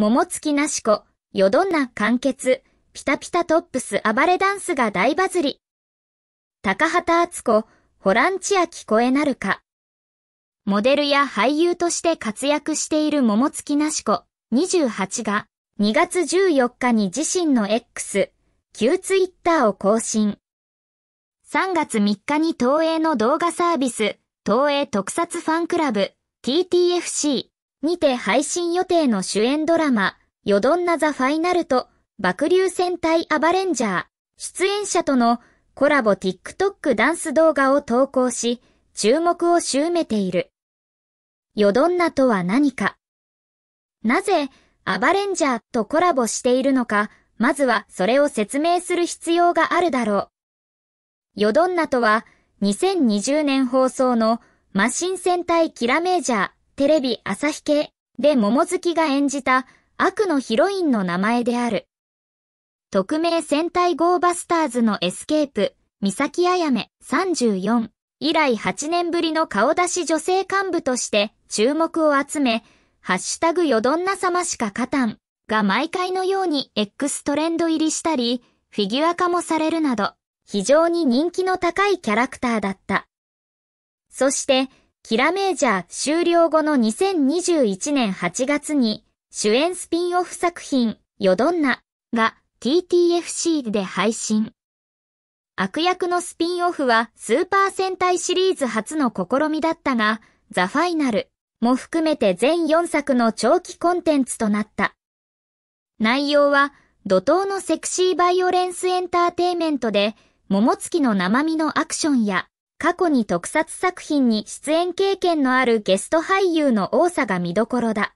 桃月なし子、よどんな完結、ピタピタトップス暴れダンスが大バズり。高畑厚子、ホランチア聞こえなるか。モデルや俳優として活躍している桃月なし子、28が、2月14日に自身の X、旧ツイッターを更新。3月3日に東映の動画サービス、東映特撮ファンクラブ、TTFC にて配信予定の主演ドラマ、ヨドンナザ・ファイナルと、爆流戦隊アバレンジャー、出演者とのコラボ TikTok ダンス動画を投稿し、注目を集めている。ヨドンナとは何かなぜ、アバレンジャーとコラボしているのか、まずはそれを説明する必要があるだろう。ヨドンナとは、2020年放送のマシン戦隊キラメージャー、テレビ朝日系で桃月が演じた悪のヒロインの名前である。匿名戦隊ゴーバスターズのエスケープ、三崎あやめ34以来8年ぶりの顔出し女性幹部として注目を集め、ハッシュタグよどんな様しか勝たんが毎回のように X トレンド入りしたり、フィギュア化もされるなど、非常に人気の高いキャラクターだった。そして、キラメージャー終了後の2021年8月に主演スピンオフ作品ヨドンナが TTFC で配信。悪役のスピンオフはスーパー戦隊シリーズ初の試みだったが、ザ・ファイナルも含めて全4作の長期コンテンツとなった。内容は怒涛のセクシーバイオレンスエンターテイメントで、桃月の生身のアクションや過去に特撮作品に出演経験のあるゲスト俳優の多さが見どころだ。